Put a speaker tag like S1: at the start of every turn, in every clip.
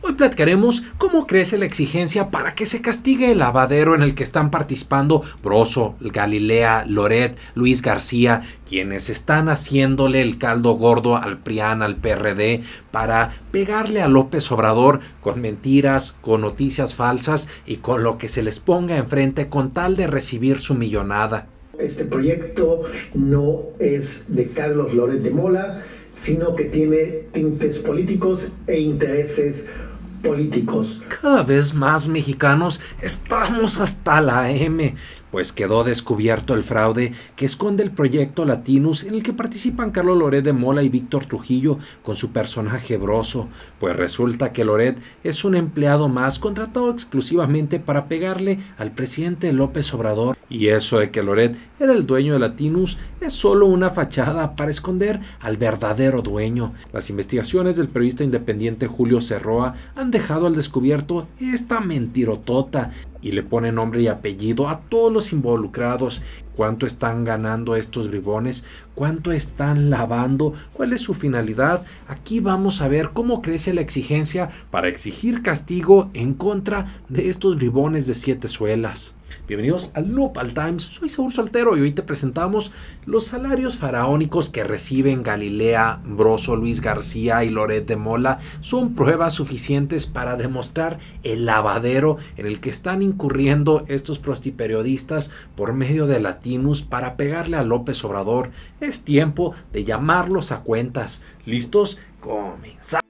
S1: Hoy platicaremos cómo crece la exigencia para que se castigue el lavadero en el que están participando Broso, Galilea, Loret, Luis García, quienes están haciéndole el caldo gordo al PRIAN, al PRD, para pegarle a López Obrador con mentiras, con noticias falsas y con lo que se les ponga enfrente con tal de recibir su millonada. Este proyecto no es de Carlos Loret de Mola, sino que tiene tintes políticos e intereses políticos. Cada vez más mexicanos estamos hasta la M pues quedó descubierto el fraude que esconde el proyecto Latinus en el que participan Carlos Loret de Mola y Víctor Trujillo con su personaje broso, pues resulta que Loret es un empleado más contratado exclusivamente para pegarle al presidente López Obrador. Y eso de que Loret era el dueño de Latinus es solo una fachada para esconder al verdadero dueño. Las investigaciones del periodista independiente Julio Cerroa han dejado al descubierto esta mentirotota, y le pone nombre y apellido a todos los involucrados, cuánto están ganando estos bribones, cuánto están lavando, cuál es su finalidad. Aquí vamos a ver cómo crece la exigencia para exigir castigo en contra de estos bribones de siete suelas. Bienvenidos al Loop, al Times. Soy Saúl Soltero y hoy te presentamos los salarios faraónicos que reciben Galilea, Broso, Luis García y Loret de Mola. Son pruebas suficientes para demostrar el lavadero en el que están incurriendo estos prostiperiodistas por medio de Latinus para pegarle a López Obrador. Es tiempo de llamarlos a cuentas. ¿Listos? Comenzamos.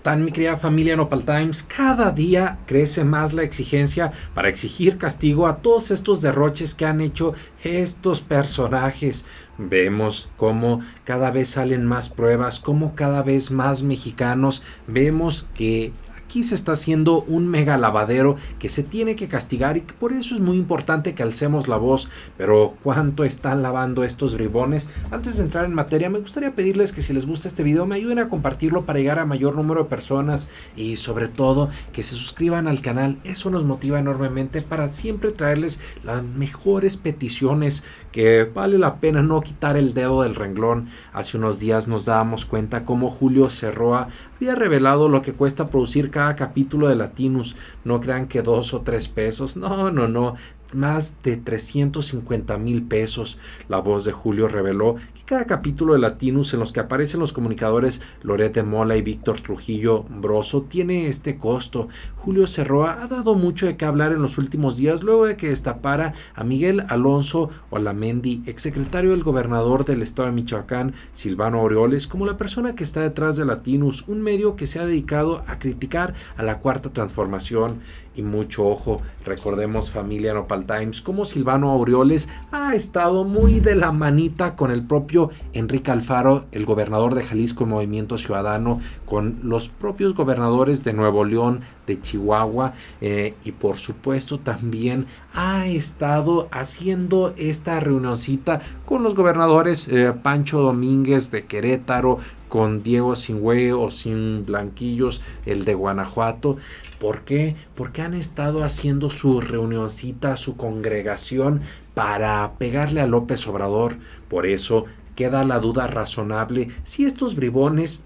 S1: están, mi querida familia Nopal Times? Cada día crece más la exigencia para exigir castigo a todos estos derroches que han hecho estos personajes. Vemos cómo cada vez salen más pruebas, cómo cada vez más mexicanos vemos que aquí se está haciendo un mega lavadero que se tiene que castigar y que por eso es muy importante que alcemos la voz. Pero ¿cuánto están lavando estos bribones? Antes de entrar en materia, me gustaría pedirles que si les gusta este video me ayuden a compartirlo para llegar a mayor número de personas y sobre todo que se suscriban al canal. Eso nos motiva enormemente para siempre traerles las mejores peticiones que vale la pena no quitar el dedo del renglón. Hace unos días nos dábamos cuenta cómo Julio Cerroa había revelado lo que cuesta producir capítulo de Latinus. No crean que dos o tres pesos. No, no, no más de 350 mil pesos. La voz de Julio reveló que cada capítulo de Latinus en los que aparecen los comunicadores Lorete Mola y Víctor Trujillo Broso tiene este costo. Julio Cerroa ha dado mucho de qué hablar en los últimos días luego de que destapara a Miguel Alonso Olamendi, exsecretario del gobernador del estado de Michoacán, Silvano Orioles, como la persona que está detrás de Latinus, un medio que se ha dedicado a criticar a la cuarta transformación y mucho ojo. Recordemos familia Nopal Times, como Silvano Aureoles ha estado muy de la manita con el propio Enrique Alfaro, el gobernador de Jalisco en Movimiento Ciudadano, con los propios gobernadores de Nuevo León, de Chihuahua eh, y por supuesto también ha estado haciendo esta reunioncita con los gobernadores eh, Pancho Domínguez de Querétaro, con Diego Sinhue o sin Blanquillos, el de Guanajuato. ¿Por qué? Porque han estado haciendo su reunioncita, su congregación para pegarle a López Obrador. Por eso queda la duda razonable si estos bribones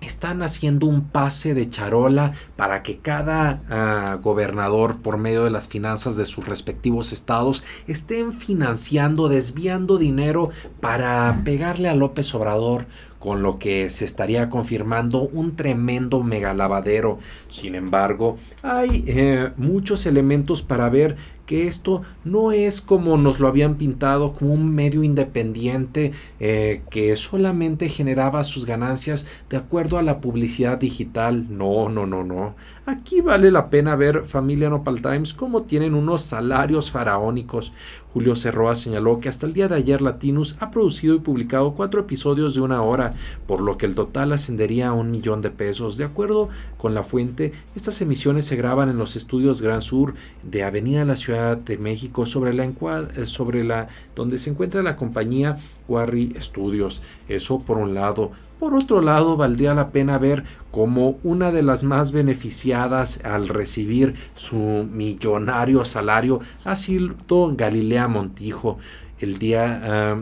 S1: están haciendo un pase de charola para que cada ah, gobernador por medio de las finanzas de sus respectivos estados estén financiando, desviando dinero para pegarle a López Obrador con lo que se estaría confirmando un tremendo megalavadero. Sin embargo, hay eh, muchos elementos para ver que esto no es como nos lo habían pintado, como un medio independiente eh, que solamente generaba sus ganancias de acuerdo a la publicidad digital. No, no, no, no. Aquí vale la pena ver Familia Nopal Times como tienen unos salarios faraónicos. Julio Cerroa señaló que hasta el día de ayer Latinus ha producido y publicado cuatro episodios de una hora, por lo que el total ascendería a un millón de pesos. De acuerdo con la fuente, estas emisiones se graban en los estudios Gran Sur de Avenida La Ciudad de México sobre la eh, sobre la donde se encuentra la compañía Quarry Studios. Eso por un lado. Por otro lado, valdría la pena ver como una de las más beneficiadas al recibir su millonario salario ha sido Galilea Montijo. El día ah,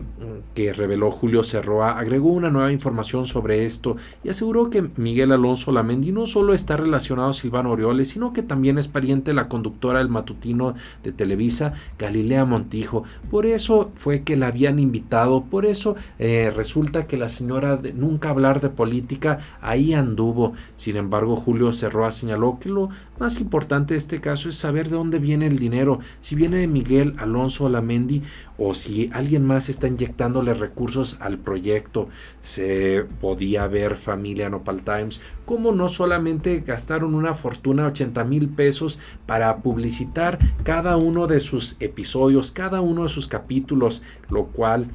S1: que reveló Julio Cerroa agregó una nueva información sobre esto y aseguró que Miguel Alonso Lamendi no solo está relacionado a Silvano Orioles, sino que también es pariente de la conductora del matutino de Televisa, Galilea Montijo. Por eso fue que la habían invitado, por eso eh, resulta que la señora de nunca hablar de política ahí anduvo. Sin embargo, Julio Cerroa señaló que lo más importante de este caso es saber de dónde viene el dinero, si viene de Miguel Alonso Lamendi o si alguien más está inyectándole recursos al proyecto. Se podía ver familia Nopal Times como no solamente gastaron una fortuna 80 mil pesos para publicitar cada uno de sus episodios, cada uno de sus capítulos, lo cual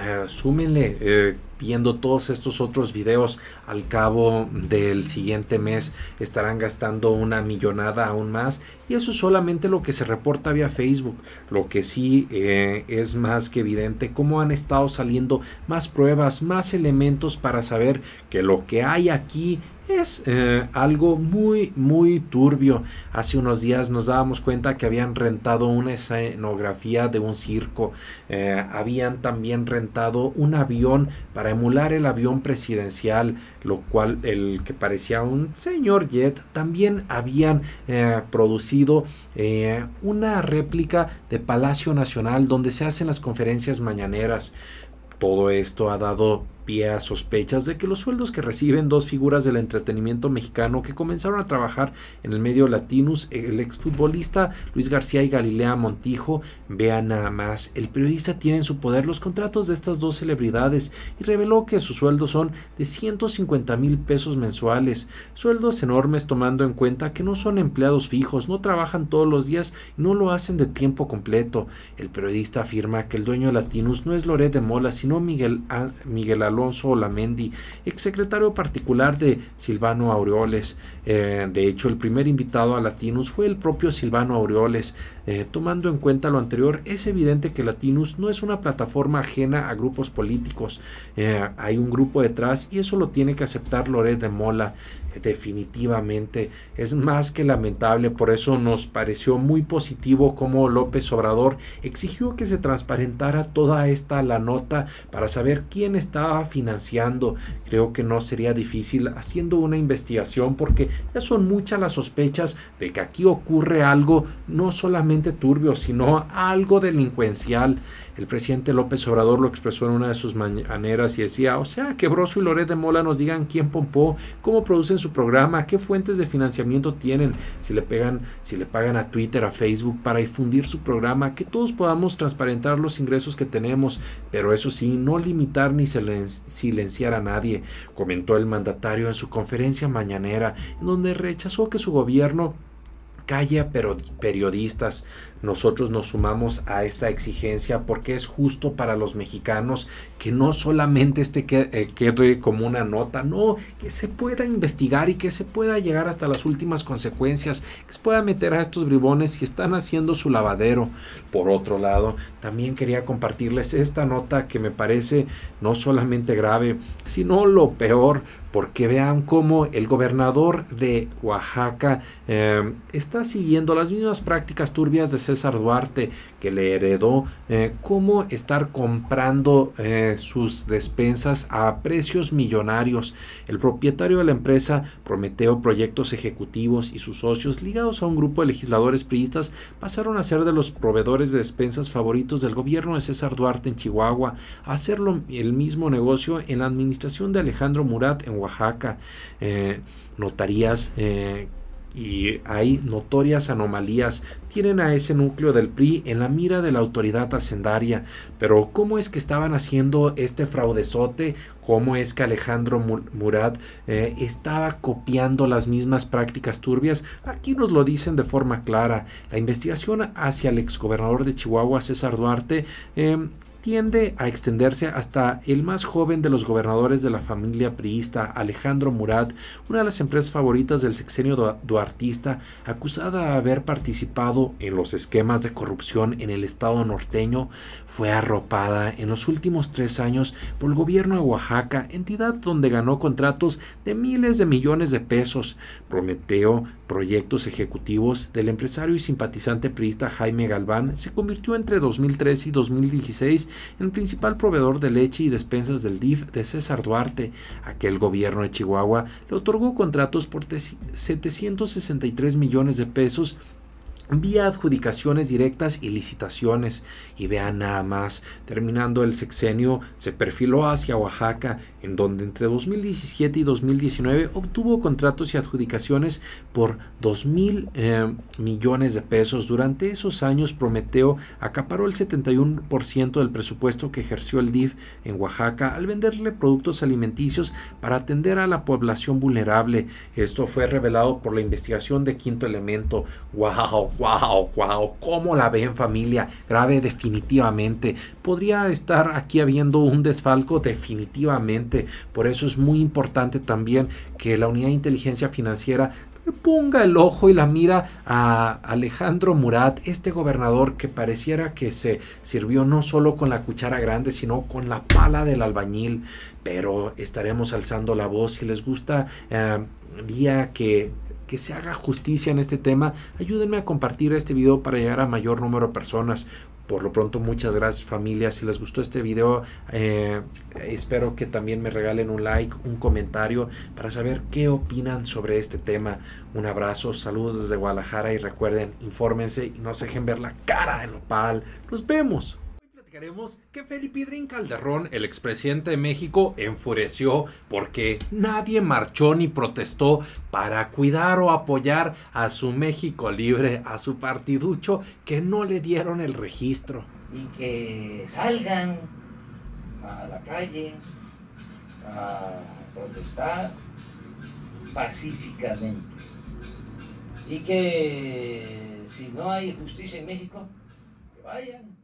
S1: eh, súmenle eh, viendo todos estos otros videos al cabo del siguiente mes estarán gastando una millonada aún más y eso es solamente lo que se reporta vía Facebook lo que sí eh, es más que evidente cómo han estado saliendo más pruebas más elementos para saber que lo que hay aquí es eh, algo muy, muy turbio. Hace unos días nos dábamos cuenta que habían rentado una escenografía de un circo. Eh, habían también rentado un avión para emular el avión presidencial, lo cual el que parecía un señor jet, también habían eh, producido una réplica de Palacio Nacional donde se hacen las conferencias mañaneras. Todo esto ha dado pie sospechas de que los sueldos que reciben dos figuras del entretenimiento mexicano que comenzaron a trabajar en el medio latinus, el exfutbolista Luis García y Galilea Montijo, vean nada más, el periodista tiene en su poder los contratos de estas dos celebridades y reveló que sus sueldos son de 150 mil pesos mensuales, sueldos enormes tomando en cuenta que no son empleados fijos, no trabajan todos los días y no lo hacen de tiempo completo. El periodista afirma que el dueño de Latinus no es Loret de Mola, sino Miguel, Miguel Alonso ex exsecretario particular de Silvano Aureoles. Eh, de hecho, el primer invitado a Latinus fue el propio Silvano Aureoles. Eh, tomando en cuenta lo anterior, es evidente que Latinus no es una plataforma ajena a grupos políticos. Eh, hay un grupo detrás y eso lo tiene que aceptar Loret de Mola definitivamente es más que lamentable, por eso nos pareció muy positivo como López Obrador exigió que se transparentara toda esta la nota para saber quién estaba financiando. Creo que no sería difícil haciendo una investigación porque ya son muchas las sospechas de que aquí ocurre algo no solamente turbio, sino algo delincuencial. El presidente López Obrador lo expresó en una de sus maneras y decía, o sea, que Broso y Loret de Mola nos digan quién pompó, cómo producen programa, qué fuentes de financiamiento tienen, si le pegan, si le pagan a Twitter, a Facebook para difundir su programa, que todos podamos transparentar los ingresos que tenemos, pero eso sí, no limitar ni silenciar a nadie, comentó el mandatario en su conferencia mañanera, en donde rechazó que su gobierno calle a periodistas, nosotros nos sumamos a esta exigencia porque es justo para los mexicanos que no solamente este eh, quede, como una nota, no, que se pueda investigar y que se pueda llegar hasta las últimas consecuencias, que se pueda meter a estos bribones que están haciendo su lavadero. Por otro lado, también quería compartirles esta nota que me parece no solamente grave, sino lo peor, porque vean cómo el gobernador de Oaxaca eh, está siguiendo las mismas prácticas turbias de César Duarte que le heredó, eh, cómo estar comprando eh, sus despensas a precios millonarios. El propietario de la empresa Prometeo Proyectos Ejecutivos y sus socios, ligados a un grupo de legisladores priistas, pasaron a ser de los proveedores de despensas favoritos del gobierno de César Duarte en Chihuahua, a hacer el mismo negocio en la administración de Alejandro Murat en Oaxaca. Eh, notarías y hay notorias anomalías. Tienen a ese núcleo del PRI en la mira de la autoridad hacendaria. Pero ¿cómo es que estaban haciendo este fraudezote? ¿Cómo es que Alejandro Murat eh, estaba copiando las mismas prácticas turbias? Aquí nos lo dicen de forma clara. La investigación hacia el exgobernador de Chihuahua, César Duarte, eh, tiende a extenderse hasta el más joven de los gobernadores de la familia priista, Alejandro Murat, una de las empresas favoritas del sexenio duartista, acusada de haber participado en los esquemas de corrupción en el estado norteño, fue arropada en los últimos tres años por el gobierno de Oaxaca, entidad donde ganó contratos de miles de millones de pesos, Prometeo, proyectos ejecutivos del empresario y simpatizante priista Jaime Galván, se convirtió entre 2013 y 2016 el principal proveedor de leche y despensas del DIF de César Duarte. Aquel gobierno de Chihuahua le otorgó contratos por 763 millones de pesos vía adjudicaciones directas y licitaciones. Y vean nada más, terminando el sexenio, se perfiló hacia Oaxaca, en donde entre 2017 y 2019 obtuvo contratos y adjudicaciones por 2 mil eh, millones de pesos. Durante esos años, Prometeo acaparó el 71% del presupuesto que ejerció el DIF en Oaxaca al venderle productos alimenticios para atender a la población vulnerable. Esto fue revelado por la investigación de Quinto Elemento. ¡Wow! wow, wow, ¿cómo la ven familia? Grave definitivamente. Podría estar aquí habiendo un desfalco definitivamente. Por eso es muy importante también que la unidad de inteligencia financiera ponga el ojo y la mira a Alejandro Murat, este gobernador que pareciera que se sirvió no solo con la cuchara grande, sino con la pala del albañil. Pero estaremos alzando la voz si les gusta. Eh, que que se haga justicia en este tema. Ayúdenme a compartir este video para llegar a mayor número de personas. Por lo pronto, muchas gracias familia. Si les gustó este video, eh, espero que también me regalen un like, un comentario para saber qué opinan sobre este tema. Un abrazo, saludos desde Guadalajara y recuerden, infórmense y no se dejen ver la cara de Nopal. Nos vemos queremos que Felipe Idrín Calderón, el expresidente de México, enfureció porque nadie marchó ni protestó para cuidar o apoyar a su México libre, a su partiducho, que no le dieron el registro. Y que salgan a la calle a protestar pacíficamente. Y que si no hay justicia en México, que vayan